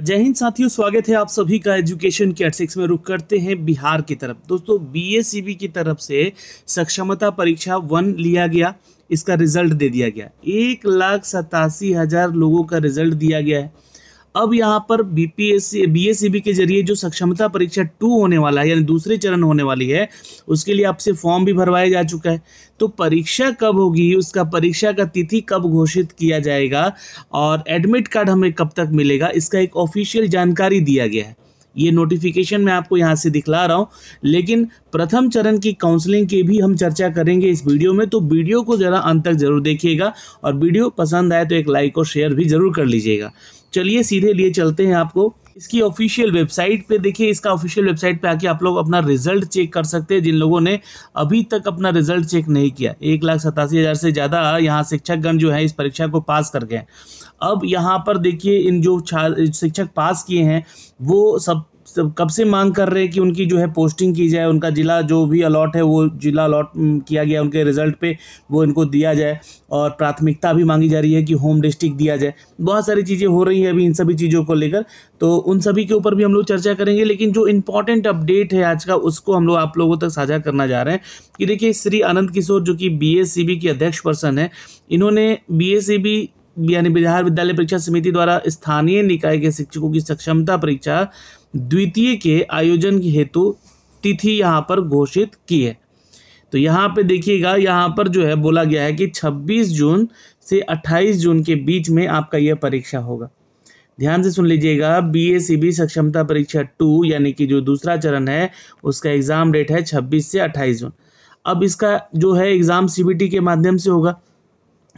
जय हिंद साथियों स्वागत है आप सभी का एजुकेशन के एटसिक्स में रुख करते हैं बिहार की तरफ दोस्तों बीएससीबी e की तरफ से सक्षमता परीक्षा वन लिया गया इसका रिजल्ट दे दिया गया एक लाख सतासी हज़ार लोगों का रिजल्ट दिया गया है अब यहाँ पर सी बी e के जरिए जो सक्षमता परीक्षा टू होने वाला है यानी दूसरे चरण होने वाली है उसके लिए आपसे फॉर्म भी भरवाया जा चुका है तो परीक्षा कब होगी उसका परीक्षा का तिथि कब घोषित किया जाएगा और एडमिट कार्ड हमें कब तक मिलेगा इसका एक ऑफिशियल जानकारी दिया गया है ये नोटिफिकेशन मैं आपको यहाँ से दिखला रहा हूँ लेकिन प्रथम चरण की काउंसलिंग की भी हम चर्चा करेंगे इस वीडियो में तो वीडियो को ज़रा अंत तक जरूर देखिएगा और वीडियो पसंद आए तो एक लाइक और शेयर भी ज़रूर कर लीजिएगा चलिए सीधे लिए चलते हैं आपको इसकी ऑफिशियल वेबसाइट पे देखिए इसका ऑफिशियल वेबसाइट पे आके आप लोग अपना रिजल्ट चेक कर सकते हैं जिन लोगों ने अभी तक अपना रिजल्ट चेक नहीं किया एक लाख सतासी हज़ार से ज़्यादा यहाँ शिक्षकगण जो है इस परीक्षा को पास कर गए अब यहाँ पर देखिए इन जो छात्र शिक्षक पास किए हैं वो सब कब से मांग कर रहे हैं कि उनकी जो है पोस्टिंग की जाए उनका ज़िला जो भी अलॉट है वो ज़िला अलॉट किया गया उनके रिजल्ट पे वो इनको दिया जाए और प्राथमिकता भी मांगी जा रही है कि होम डिस्ट्रिक्ट दिया जाए बहुत सारी चीज़ें हो रही है अभी इन सभी चीज़ों को लेकर तो उन सभी के ऊपर भी हम लोग चर्चा करेंगे लेकिन जो इंपॉर्टेंट अपडेट है आज का उसको हम लोग आप लोगों तक साझा करना जा रहे हैं कि देखिए श्री आनंद किशोर जो कि बी की अध्यक्ष पर्सन है इन्होंने बी यानी बिहार विद्यालय परीक्षा समिति द्वारा स्थानीय निकाय के शिक्षकों की सक्षमता परीक्षा द्वितीय के आयोजन हेतु तिथि यहाँ पर घोषित की है तो यहाँ पे देखिएगा यहाँ पर जो है बोला गया है कि 26 जून से 28 जून के बीच में आपका यह परीक्षा होगा ध्यान से सुन लीजिएगा बी ए सी बी सक्षमता परीक्षा टू यानी कि जो दूसरा चरण है उसका एग्ज़ाम डेट है 26 से 28 जून अब इसका जो है एग्ज़ाम सी बी टी के माध्यम से होगा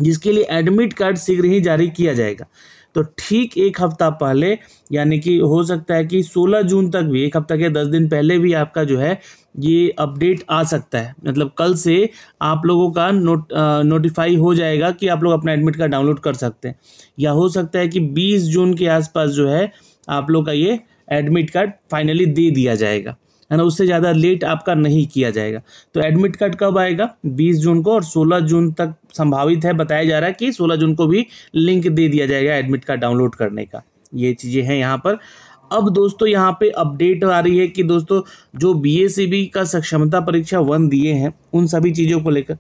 जिसके लिए एडमिट कार्ड शीघ्र ही जारी किया जाएगा तो ठीक एक हफ्ता पहले यानी कि हो सकता है कि 16 जून तक भी एक हफ्ता के 10 दिन पहले भी आपका जो है ये अपडेट आ सकता है मतलब कल से आप लोगों का नोट आ, नोटिफाई हो जाएगा कि आप लोग अपना एडमिट कार्ड डाउनलोड कर सकते हैं या हो सकता है कि 20 जून के आसपास जो है आप लोग का ये एडमिट कार्ड फाइनली दे दिया जाएगा है ना उससे ज़्यादा लेट आपका नहीं किया जाएगा तो एडमिट कार्ड कब आएगा 20 जून को और 16 जून तक संभावित है बताया जा रहा है कि 16 जून को भी लिंक दे दिया जाएगा एडमिट कार्ड डाउनलोड करने का ये चीज़ें हैं यहाँ पर अब दोस्तों यहाँ पे अपडेट आ रही है कि दोस्तों जो बी का सक्षमता परीक्षा वन दिए हैं उन सभी चीज़ों को लेकर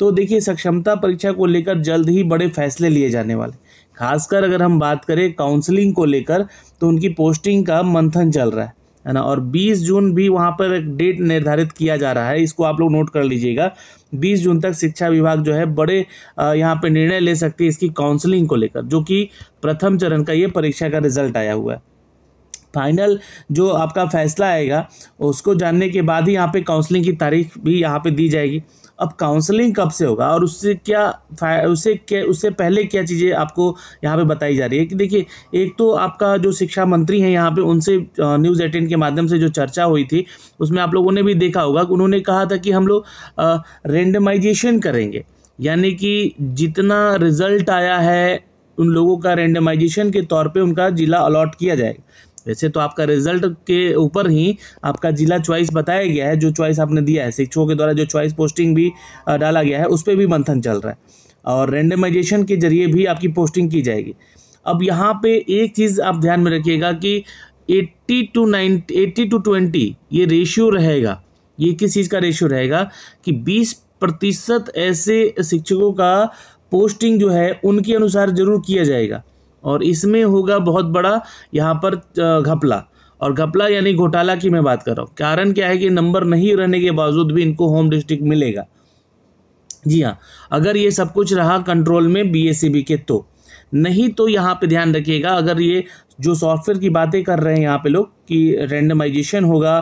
तो देखिए सक्षमता परीक्षा को लेकर जल्द ही बड़े फैसले लिए जाने वाले खासकर अगर हम बात करें काउंसलिंग को लेकर तो उनकी पोस्टिंग का मंथन चल रहा है है ना और 20 जून भी वहाँ पर एक डेट निर्धारित किया जा रहा है इसको आप लोग नोट कर लीजिएगा 20 जून तक शिक्षा विभाग जो है बड़े यहाँ पे निर्णय ले सकती है इसकी काउंसलिंग को लेकर जो कि प्रथम चरण का ये परीक्षा का रिजल्ट आया हुआ है फाइनल जो आपका फैसला आएगा उसको जानने के बाद ही यहाँ पे काउंसलिंग की तारीख भी यहाँ पे दी जाएगी अब काउंसलिंग कब से होगा और उससे क्या उससे क्या उससे पहले क्या चीज़ें आपको यहाँ पे बताई जा रही है कि देखिए एक तो आपका जो शिक्षा मंत्री हैं यहाँ पे उनसे न्यूज़ एटीन के माध्यम से जो चर्चा हुई थी उसमें आप लोगों ने भी देखा होगा कि उन्होंने कहा था कि हम लोग रेंडमाइजेशन करेंगे यानी कि जितना रिजल्ट आया है उन लोगों का रेंडमाइजेशन के तौर पे उनका ज़िला अलॉट किया जाएगा वैसे तो आपका रिजल्ट के ऊपर ही आपका जिला चॉइस बताया गया है जो चॉइस आपने दिया है शिक्षकों के द्वारा जो चॉइस पोस्टिंग भी डाला गया है उस पर भी मंथन चल रहा है और रेंडमाइजेशन के जरिए भी आपकी पोस्टिंग की जाएगी अब यहाँ पे एक चीज़ आप ध्यान में रखिएगा कि 80 टू 90 80 टू 20 ये रेशियो रहेगा ये किस चीज़ का रेशियो रहेगा कि 20 प्रतिशत ऐसे शिक्षकों का पोस्टिंग जो है उनके अनुसार जरूर किया जाएगा और इसमें होगा बहुत बड़ा यहाँ पर घपला और घपला यानी घोटाला की मैं बात कर रहा हूँ कारण क्या है कि नंबर नहीं रहने के बावजूद भी इनको होम डिस्ट्रिक्ट मिलेगा जी हाँ अगर ये सब कुछ रहा कंट्रोल में बी के तो नहीं तो यहाँ पे ध्यान रखिएगा अगर ये जो सॉफ्टवेयर की बातें कर रहे हैं यहाँ पे लोग कि रैंडमाइजेशन होगा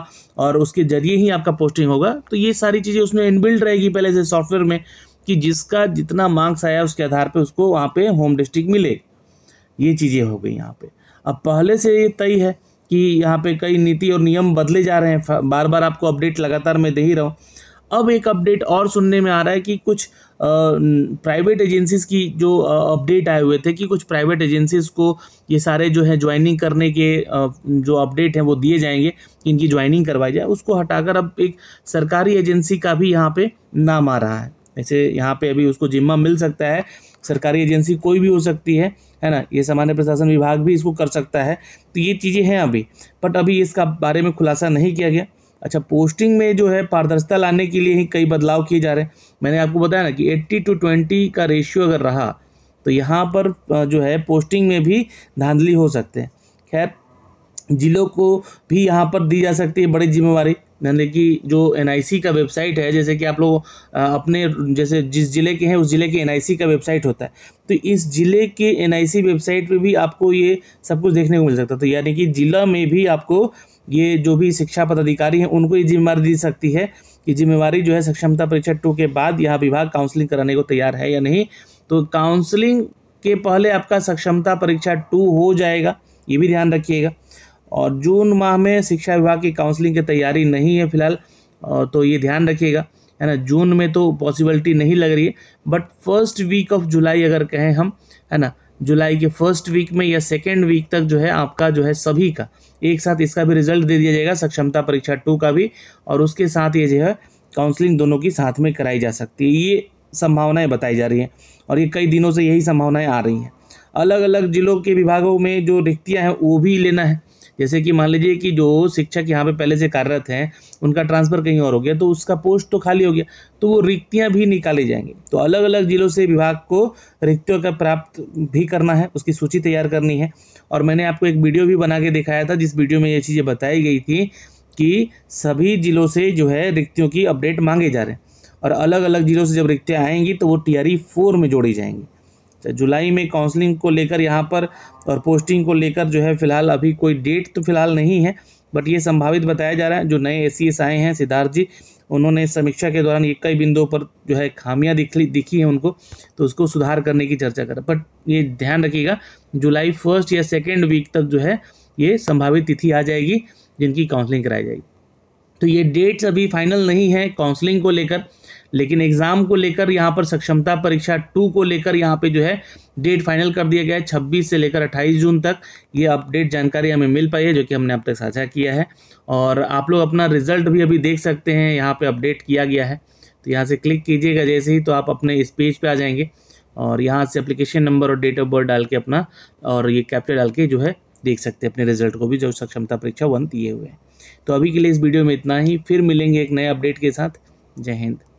और उसके ज़रिए ही आपका पोस्टिंग होगा तो ये सारी चीज़ें उसमें इनबिल्ड रहेगी पहले से सॉफ्टवेयर में कि जिसका जितना मार्क्स आया उसके आधार पे उसको वहाँ पे होम डिस्ट्रिक्ट मिलेगा ये चीज़ें हो गई यहाँ पे अब पहले से ये तय है कि यहाँ पे कई नीति और नियम बदले जा रहे हैं बार बार आपको अपडेट लगातार मैं दे ही रहा हूँ अब एक अपडेट और सुनने में आ रहा है कि कुछ प्राइवेट एजेंसीज की जो अपडेट आए हुए थे कि कुछ प्राइवेट एजेंसीज को ये सारे जो है ज्वाइनिंग करने के जो अपडेट हैं वो दिए जाएंगे इनकी ज्वाइनिंग करवाई जाए उसको हटाकर अब एक सरकारी एजेंसी का भी यहाँ पे नाम आ रहा है ऐसे यहाँ पे अभी उसको जिम्मा मिल सकता है सरकारी एजेंसी कोई भी हो सकती है है ना ये सामान्य प्रशासन विभाग भी इसको कर सकता है तो ये चीज़ें हैं अभी बट अभी इसका बारे में खुलासा नहीं किया गया अच्छा पोस्टिंग में जो है पारदर्शिता लाने के लिए ही कई बदलाव किए जा रहे हैं मैंने आपको बताया ना कि एट्टी टू ट्वेंटी का रेशियो अगर रहा तो यहाँ पर जो है पोस्टिंग में भी धांधली हो सकते हैं खैर जिलों को भी यहाँ पर दी जा सकती है बड़ी जिम्मेवारी यानी कि जो एन का वेबसाइट है जैसे कि आप लोग अपने जैसे जिस ज़िले के हैं उस ज़िले के एन का वेबसाइट होता है तो इस ज़िले के एन वेबसाइट पे भी आपको ये सब कुछ देखने को मिल सकता है तो यानी कि ज़िला में भी आपको ये जो भी शिक्षा पदाधिकारी हैं उनको ये जिम्मेवारी दी सकती है कि जिम्मेवारी जो है सक्षमता परीक्षा टू के बाद यह विभाग काउंसलिंग कराने को तैयार है या नहीं तो काउंसलिंग के पहले आपका सक्षमता परीक्षा टू हो जाएगा ये भी ध्यान रखिएगा और जून माह में शिक्षा विभाग की काउंसलिंग की तैयारी नहीं है फिलहाल तो ये ध्यान रखिएगा है ना जून में तो पॉसिबिलिटी नहीं लग रही है but first week of July अगर कहें हम है ना जुलाई के फर्स्ट वीक में या सेकेंड वीक तक जो है आपका जो है सभी का एक साथ इसका भी रिजल्ट दे दिया जाएगा सक्षमता परीक्षा टू का भी और उसके साथ ये जो है काउंसलिंग दोनों की साथ में कराई जा सकती है ये संभावनाएं बताई जा रही हैं और ये कई दिनों से यही संभावनाएं आ रही हैं अलग अलग जिलों के विभागों में जो रिक्तियाँ हैं वो भी लेना है जैसे कि मान लीजिए कि जो शिक्षक यहाँ पे पहले से कार्यरत हैं उनका ट्रांसफ़र कहीं और हो गया तो उसका पोस्ट तो खाली हो गया तो वो रिक्तियाँ भी निकाली जाएंगी तो अलग अलग ज़िलों से विभाग को रिक्तियों का प्राप्त भी करना है उसकी सूची तैयार करनी है और मैंने आपको एक वीडियो भी बना के दिखाया था जिस वीडियो में ये चीज़ें बताई गई थी कि सभी ज़िलों से जो है रिक्तियों की अपडेट मांगे जा रहे हैं और अलग अलग ज़िलों से जब रिक्तियाँ आएंगी तो वो टी आर फोर में जोड़ी जाएंगी तो जुलाई में काउंसलिंग को लेकर यहाँ पर और पोस्टिंग को लेकर जो है फिलहाल अभी कोई डेट तो फिलहाल नहीं है बट ये संभावित बताया जा रहा है जो नए एस आए हैं सिद्धार्थ जी उन्होंने समीक्षा के दौरान ये कई बिंदुओं पर जो है खामियां दिख दिखी हैं उनको तो उसको सुधार करने की चर्चा करें बट ये ध्यान रखिएगा जुलाई फर्स्ट या सेकेंड वीक तक जो है ये संभावित तिथि आ जाएगी जिनकी काउंसलिंग कराई जाएगी तो ये डेट्स अभी फाइनल नहीं है काउंसलिंग को लेकर लेकिन एग्ज़ाम को लेकर यहाँ पर सक्षमता परीक्षा टू को लेकर यहाँ पे जो है डेट फाइनल कर दिया गया है छब्बीस से लेकर अट्ठाईस जून तक ये अपडेट जानकारी हमें मिल पाई है जो कि हमने अब तक साझा किया है और आप लोग अपना रिजल्ट भी अभी देख सकते हैं यहाँ पर अपडेट किया गया है तो यहाँ से क्लिक कीजिएगा जैसे ही तो आप अपने इस पेज पर आ जाएंगे और यहाँ से अप्लीकेशन नंबर और डेट ऑफ बर्थ डाल के अपना और ये कैप्चर डाल के जो है देख सकते हैं अपने रिजल्ट को भी जो सक्षमता परीक्षा वन दिए हुए हैं तो अभी के लिए इस वीडियो में इतना ही फिर मिलेंगे एक नए अपडेट के साथ जय हिंद